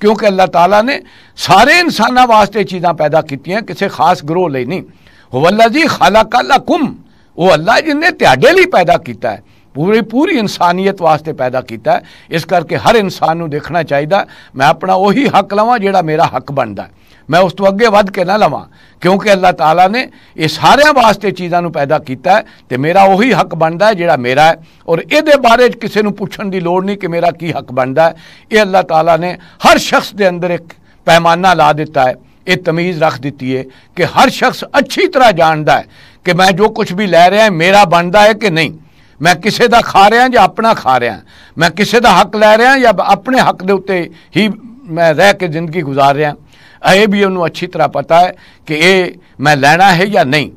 क्योंकि अल्लाह तला ने सारे इंसान वास्ते चीज़ा पैदा कितिया किसी खास ग्रोह लिए नहीं हो अल्लाह जी खाला कल अकुम वो अल्लाह जिन्हें ताडे लिए पैदा किया है ਪੂਰੀ ਪੂਰੀ ਇਨਸਾਨੀਅਤ ਵਾਸਤੇ ਪੈਦਾ ਕੀਤਾ ਇਸ ਕਰਕੇ ਹਰ ਇਨਸਾਨ ਨੂੰ ਦੇਖਣਾ ਚਾਹੀਦਾ ਮੈਂ ਆਪਣਾ ਉਹੀ ਹੱਕ ਲਵਾਂ ਜਿਹੜਾ ਮੇਰਾ ਹੱਕ ਬਣਦਾ ਮੈਂ ਉਸ ਤੋਂ ਅੱਗੇ ਵੱਧ ਕੇ ਨਾ ਲਵਾਂ ਕਿਉਂਕਿ ਅੱਲਾਹ ਤਾਲਾ ਨੇ ਇਹ ਸਾਰਿਆਂ ਵਾਸਤੇ ਚੀਜ਼ਾਂ ਨੂੰ ਪੈਦਾ ਕੀਤਾ ਤੇ ਮੇਰਾ ਉਹੀ ਹੱਕ ਬਣਦਾ ਜਿਹੜਾ ਮੇਰਾ ਹੈ ਔਰ ਇਹਦੇ ਬਾਰੇ ਕਿਸੇ ਨੂੰ ਪੁੱਛਣ ਦੀ ਲੋੜ ਨਹੀਂ ਕਿ ਮੇਰਾ ਕੀ ਹੱਕ ਬਣਦਾ ਇਹ ਅੱਲਾਹ ਤਾਲਾ ਨੇ ਹਰ ਸ਼ਖਸ ਦੇ ਅੰਦਰ ਇੱਕ ਪੈਮਾਨਾ ਲਾ ਦਿੱਤਾ ਹੈ ਇਹ ਤਮੀਜ਼ ਰੱਖ ਦਿੱਤੀ ਹੈ ਕਿ ਹਰ ਸ਼ਖਸ ਅੱਛੀ ਤਰ੍ਹਾਂ ਜਾਣਦਾ ਹੈ ਕਿ ਮੈਂ ਜੋ ਕੁਝ ਵੀ ਲੈ ਰਿਹਾ ਮੇਰਾ ਬਣਦਾ ਹੈ ਕਿ ਨਹੀਂ ਮੈਂ ਕਿਸੇ ਦਾ ਖਾ ਰਿਹਾ ਜਾਂ ਆਪਣਾ ਖਾ ਰਿਹਾ ਮੈਂ ਕਿਸੇ ਦਾ ਹੱਕ ਲੈ ਰਿਹਾ ਜਾਂ ਆਪਣੇ ਹੱਕ ਦੇ ਉੱਤੇ ਹੀ ਮੈਂ ਰਹਿ ਕੇ ਜ਼ਿੰਦਗੀ گزار ਰਿਹਾ ਇਹ ਵੀ ਉਹਨੂੰ ਅੱਛੀ ਤਰ੍ਹਾਂ ਪਤਾ ਹੈ ਕਿ ਇਹ ਮੈਂ ਲੈਣਾ ਹੈ ਜਾਂ ਨਹੀਂ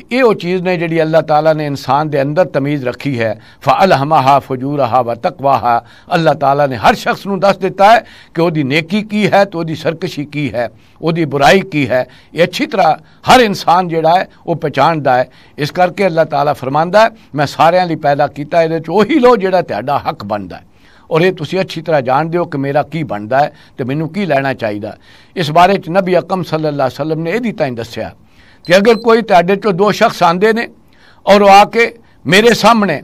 तो यो चीज़ ने जी अल्लाह तला ने इंसान के अंदर तमीज़ रखी है फ अल हम हा फजूर हा व तकवा हा अल्लाह तला ने हर शख्स में दस दिता है कि वो नेकी की है तो वो सरकशी की है वो बुराई की है ये अच्छी तरह हर इंसान जोड़ा है वह पहचानता है इस करके अल्लाह तला फरमा है मैं सारे पैदा किया लो जोड़ा हक बनता है और ये तुम अच्छी तरह जान दौ कि मेरा की बनता है तो मैं की लैना चाहिए इस बारे नबी अकम सल्ला वसलम ने यही तय दसिया ਕਿ ਅਗਰ ਕੋਈ ਤੁਹਾਡੇ ਚੋਂ ਦੋ ਸ਼ਖਸ ਆਂਦੇ ਨੇ ਔਰ ਆ ਕੇ ਮੇਰੇ ਸਾਹਮਣੇ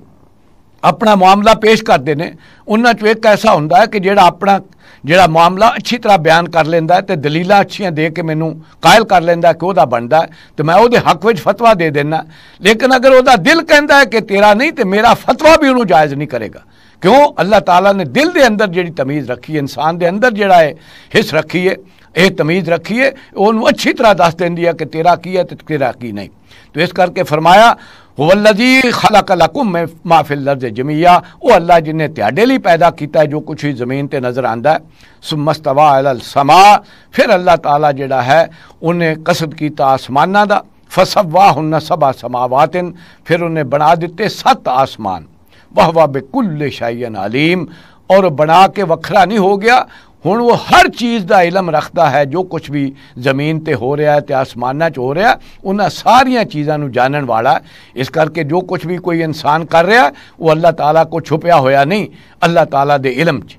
ਆਪਣਾ ਮਾਮਲਾ ਪੇਸ਼ ਕਰਦੇ ਨੇ ਉਹਨਾਂ ਚੋਂ ਇੱਕ ਐਸਾ ਹੁੰਦਾ ਹੈ ਕਿ ਜਿਹੜਾ ਆਪਣਾ ਜਿਹੜਾ ਮਾਮਲਾ ਅੱਛੀ ਤਰ੍ਹਾਂ ਬਿਆਨ ਕਰ ਲੈਂਦਾ ਤੇ ਦਲੀਲਾਂ ਅੱਛੀਆਂ ਦੇ ਕੇ ਮੈਨੂੰ ਕਾਇਲ ਕਰ ਲੈਂਦਾ ਕਿ ਉਹਦਾ ਬਣਦਾ ਤੇ ਮੈਂ ਉਹਦੇ ਹੱਕ ਵਿੱਚ ਫਤਵਾ ਦੇ ਦੇਣਾ ਲੇਕਿਨ ਅਗਰ ਉਹਦਾ ਦਿਲ ਕਹਿੰਦਾ ਹੈ ਕਿ ਤੇਰਾ ਨਹੀਂ ਤੇ ਮੇਰਾ ਫਤਵਾ ਵੀ ਉਹਨੂੰ ਜਾਇਜ਼ ਨਹੀਂ ਕਰੇਗਾ ਕਿਉਂ ਅੱਲਾਹ ਤਾਲਾ ਨੇ ਦਿਲ ਦੇ ਅੰਦਰ ਜਿਹੜੀ ਤਮੀਜ਼ ਰੱਖੀ ਹੈ ਇਨਸਾਨ ਦੇ ਅੰਦਰ ਜਿਹੜਾ ਹੈ ਹਿੱਸ ਰੱਖੀ ਹੈ यह तमीज रखी है उन्होंने अच्छी तरह दस दें कि तेरा की है तो तेरा की नहीं तो इस करके फरमाया कला कुम में माफिल लफ्ज जमीया वो अल्लाह जिन्हें त्याडे लिए पैदा किया जो कुछ ही जमीन ते नज़र आंदा है सुमस्तवा अल समा फिर अल्लाह ताला जड़ा है उन्हें कसद किया आसमाना का फसवा हुन सबा समावातिन फिर उन्हें बना दिते सत आसमान वाह वाह बेकुल शाइन अलीम और बना के वखरा नहीं हो गया ਹੁਣ ਉਹ ਹਰ ਚੀਜ਼ ਦਾ ਇਲਮ ਰੱਖਦਾ ਹੈ ਜੋ ਕੁਝ ਵੀ ਜ਼ਮੀਨ ਤੇ ਹੋ ਰਿਹਾ ਹੈ ਤੇ ਆਸਮਾਨਾਂ 'ਚ ਹੋ ਰਿਹਾ ਉਹਨਾਂ ਸਾਰੀਆਂ ਚੀਜ਼ਾਂ ਨੂੰ ਜਾਣਨ ਵਾਲਾ ਇਸ ਕਰਕੇ ਜੋ ਕੁਝ ਵੀ ਕੋਈ ਇਨਸਾਨ ਕਰ ਰਿਹਾ ਉਹ ਅੱਲਾਹ ਤਾਲਾ ਕੋ ਛੁਪਿਆ ਹੋਇਆ ਨਹੀਂ ਅੱਲਾਹ ਤਾਲਾ ਦੇ ਇਲਮ 'ਚ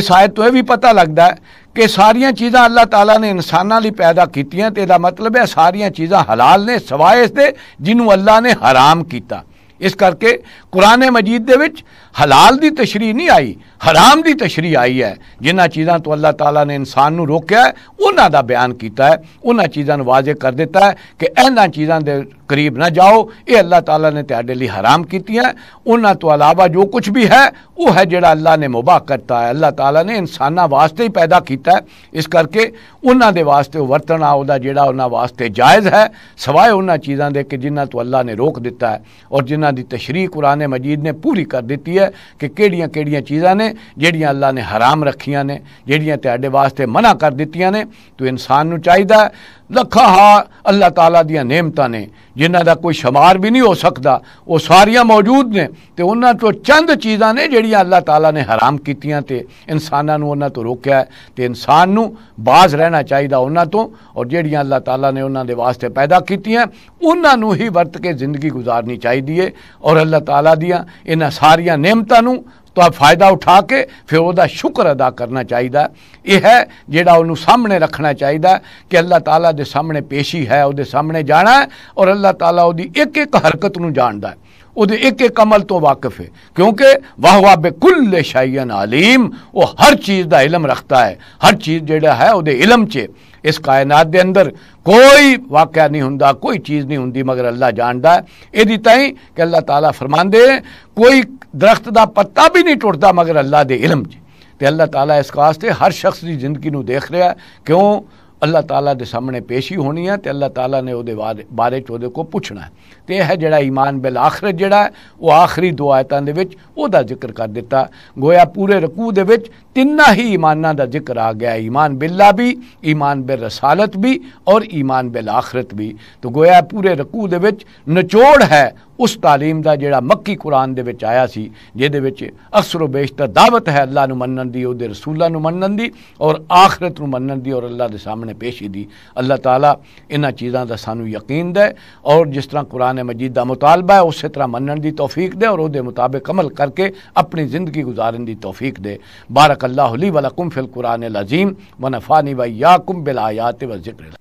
ਇਸ ਆਇਤ ਤੋਂ ਇਹ ਵੀ ਪਤਾ ਲੱਗਦਾ ਹੈ ਕਿ ਸਾਰੀਆਂ ਚੀਜ਼ਾਂ ਅੱਲਾਹ ਤਾਲਾ ਨੇ ਇਨਸਾਨਾਂ ਲਈ ਪੈਦਾ ਕੀਤੀਆਂ ਤੇ ਇਹਦਾ ਮਤਲਬ ਹੈ ਸਾਰੀਆਂ ਚੀਜ਼ਾਂ ਹਲਾਲ ਨੇ ਸਵਾਇਸ ਇਸ ਦੇ ਜਿਹਨੂੰ ਅੱਲਾਹ ਨੇ ਹਰਾਮ ਕੀਤਾ ਇਸ ਕਰਕੇ ਕੁਰਾਨ ਮਜੀਦ ਦੇ ਵਿੱਚ ਹਲਾਲ ਦੀ ਤਸ਼ਰੀਹ ਨਹੀਂ ਆਈ ਹਰਾਮ ਦੀ ਤਸ਼ਰੀਹ ਆਈ ਹੈ ਜਿਨ੍ਹਾਂ ਚੀਜ਼ਾਂ ਤੋਂ ਅੱਲਾਹ ਤਾਲਾ ਨੇ ਇਨਸਾਨ ਨੂੰ ਰੋਕਿਆ ਉਹਨਾਂ ਦਾ ਬਿਆਨ ਕੀਤਾ ਹੈ ਉਹਨਾਂ ਚੀਜ਼ਾਂ ਨੂੰ ਵਾਜ਼ਿਹ ਕਰ ਦਿੱਤਾ ਹੈ ਕਿ ਇਹਨਾਂ ਚੀਜ਼ਾਂ ਦੇ ਕਰੀਬ ਨਾ ਜਾਓ ਇਹ ਅੱਲਾਹ ਤਾਲਾ ਨੇ ਤੁਹਾਡੇ ਲਈ ਹਰਾਮ ਕੀਤੀਆਂ ਉਹਨਾਂ ਤੋਂ ਇਲਾਵਾ ਜੋ ਕੁਝ ਵੀ ਹੈ ਉਹ ਹੈ ਜਿਹੜਾ ਅੱਲਾ ਨੇ ਮੁਬਾਹ ਕਰਤਾ ਹੈ ਅੱਲਾ ਤਾਲਾ ਨੇ ਇਨਸਾਨਾਂ ਵਾਸਤੇ ਹੀ ਪੈਦਾ ਕੀਤਾ ਹੈ ਇਸ ਕਰਕੇ ਉਹਨਾਂ ਦੇ ਵਾਸਤੇ ਵਰਤਣਾ ਉਹਦਾ ਜਿਹੜਾ ਉਹਨਾਂ ਵਾਸਤੇ ਜਾਇਜ਼ ਹੈ ਸਵਾਏ ਉਹਨਾਂ ਚੀਜ਼ਾਂ ਦੇ ਕਿ ਜਿਨ੍ਹਾਂ ਤੋਂ ਅੱਲਾ ਨੇ ਰੋਕ ਦਿੱਤਾ ਹੈ ਔਰ ਜਿਨ੍ਹਾਂ ਦੀ ਤਸ਼ਰੀਹ ਕੁਰਾਨ ਮਜੀਦ ਨੇ ਪੂਰੀ ਕਰ ਦਿੱਤੀ ਹੈ ਕਿ ਕਿਹੜੀਆਂ-ਕਿਹੜੀਆਂ ਚੀਜ਼ਾਂ ਨੇ ਜਿਹੜੀਆਂ ਅੱਲਾ ਨੇ ਹਰਾਮ ਰੱਖੀਆਂ ਨੇ ਜਿਹੜੀਆਂ ਤੁਹਾਡੇ ਵਾਸਤੇ ਮਨਾ ਕਰ ਦਿੱਤੀਆਂ ਨੇ ਤੋ ਇਨਸਾਨ ਨੂੰ ਚਾਹੀਦਾ ਲੱਖਾਂ ਹਾ ਅੱਲਾਹ ਤਾਲਾ ਦੀਆਂ ਨੇਮਤਾਂ ਨੇ ਜਿਨ੍ਹਾਂ ਦਾ ਕੋਈ ਸ਼ਮਾਰ ਵੀ ਨਹੀਂ ਹੋ ਸਕਦਾ ਉਹ ਸਾਰੀਆਂ ਮੌਜੂਦ ਨੇ ਤੇ ਉਹਨਾਂ ਤੋਂ ਚੰਦ ਚੀਜ਼ਾਂ ਨੇ ਜਿਹੜੀਆਂ ਅੱਲਾਹ ਤਾਲਾ ਨੇ ਹਰਾਮ ਕੀਤੀਆਂ ਤੇ ਇਨਸਾਨਾਂ ਨੂੰ ਉਹਨਾਂ ਤੋਂ ਰੋਕਿਆ ਤੇ ਇਨਸਾਨ ਨੂੰ ਬਾਜ਼ ਰਹਿਣਾ ਚਾਹੀਦਾ ਉਹਨਾਂ ਤੋਂ ਔਰ ਜਿਹੜੀਆਂ ਅੱਲਾਹ ਤਾਲਾ ਨੇ ਉਹਨਾਂ ਦੇ ਵਾਸਤੇ ਪੈਦਾ ਕੀਤੀਆਂ ਉਹਨਾਂ ਨੂੰ ਹੀ ਵਰਤ ਕੇ ਜ਼ਿੰਦਗੀ ਗੁਜ਼ਾਰਨੀ ਚਾਹੀਦੀ ਏ ਔਰ ਅੱਲਾਹ ਤਾਲਾ ਦੀਆਂ ਇਹਨਾਂ ਸਾਰੀਆਂ ਨੇਮਤਾਂ ਨੂੰ तो आप फायदा उठा के फिर वह शुक्र अदा करना चाहिए यह है जोड़ा उन्होंने सामने रखना चाहिए कि अल्लाह तला के सामने पेशी है वो सामने जाना है और अल्लाह तला एक एक हरकत में जानता है वो एक एक अमल तो वाकफ है क्योंकि वाह वाह बेकुल शाइन आलीम वह हर चीज़ का इलम रखता है हर चीज़ जोड़ा है वो इलम च ਇਸ ਕਾਇਨਾਤ ਦੇ ਅੰਦਰ ਕੋਈ ਵਾਕਿਆ ਨਹੀਂ ਹੁੰਦਾ ਕੋਈ ਚੀਜ਼ ਨਹੀਂ ਹੁੰਦੀ ਮਗਰ ਅੱਲਾ ਜਾਣਦਾ ਇਹਦੀ ਤਾਈ ਕਿ ਅੱਲਾ ਤਾਲਾ ਫਰਮਾਂਦੇ ਕੋਈ ਦਰਖਤ ਦਾ ਪੱਤਾ ਵੀ ਨਹੀਂ ਟੁੱਟਦਾ ਮਗਰ ਅੱਲਾ ਦੇ ਇਲਮ 'ਚ ਤੇ ਅੱਲਾ ਤਾਲਾ ਇਸ ਕਾਸਤੇ ਹਰ ਸ਼ਖਸ ਦੀ ਜ਼ਿੰਦਗੀ ਨੂੰ ਦੇਖ ਰਿਹਾ ਕਿਉਂ ਅੱਲਾਹ ਤਾਲਾ ਦੇ ਸਾਹਮਣੇ ਪੇਸ਼ੀ ਹੋਣੀ ਹੈ ਤੇ ਅੱਲਾਹ ਤਾਲਾ ਨੇ ਉਹਦੇ ਬਾਰੇ ਚ ਉਹਦੇ ਕੋ ਪੁੱਛਣਾ ਹੈ ਤੇ ਇਹ ਹੈ ਜਿਹੜਾ ਈਮਾਨ ਬਿਲ ਆਖਰਤ ਜਿਹੜਾ ਹੈ ਉਹ ਆਖਰੀ ਦੋ ਆਇਤਾਂ ਦੇ ਵਿੱਚ ਉਹਦਾ ਜ਼ਿਕਰ ਕਰ ਦਿੱਤਾ ਗੋਇਆ ਪੂਰੇ ਰਕੂ ਦੇ ਵਿੱਚ ਤਿੰਨਾ ਹੀ ਈਮਾਨਾਂ ਦਾ ਜ਼ਿਕਰ ਆ ਗਿਆ ਈਮਾਨ ਬਿੱਲਾ ਵੀ ਈਮਾਨ ਬਿਲ ਰਸਾਲਤ ਵੀ ਔਰ ਈਮਾਨ ਬਿਲ ਆਖਰਤ ਵੀ तो गोया पूरे रकू दे नचोड़ है उस तालीम का जोड़ा मक्की कुरान के आया से जिद अक्सर बेशतर दावत है अल्लाह मनण की वो रसूलों मनण की और आखरत मनण की और अल्लाह के सामने पेशी दी अल्लाह तला इन चीज़ों का सानू यकीन दे और जिस तरह कुरान मजीद का मुतालबा है उस तरह मनण की तोफीक दे और मुताबिक अमल करके अपनी जिंदगी गुजारन की तोफीक दे बारक अल्लाह हली वलकुम फिल कुरान लजीम व नफानी व या कुम बिल आयात व जिक्र